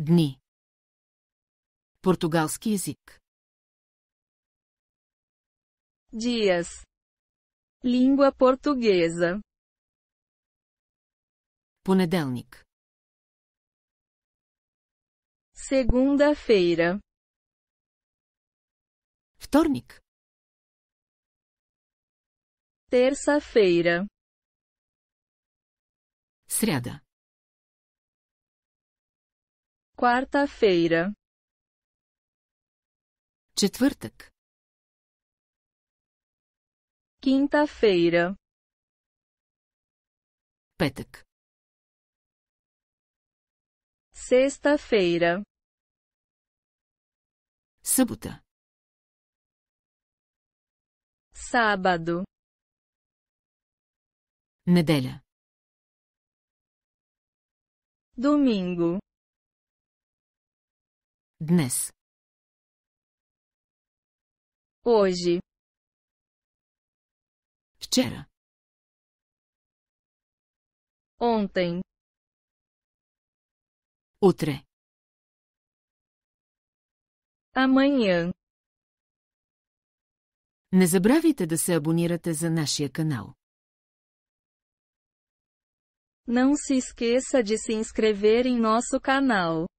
Дни. Португалски език. Dias. Língua portuguesa. Понеделник. Segunda-feira. Вторник. Terça-feira. Сряда. Quarta-feira. Четвъртък. Quinta-feira. Петък. Sexta-feira. Събота. Sábado. Неделя. Domingo. Днес. Hoje. Вчера. Ontem. Утре. Amanhã. Не забравяйте да се абонирате за нашия канал. Não se esqueça de se inscrever em nosso canal.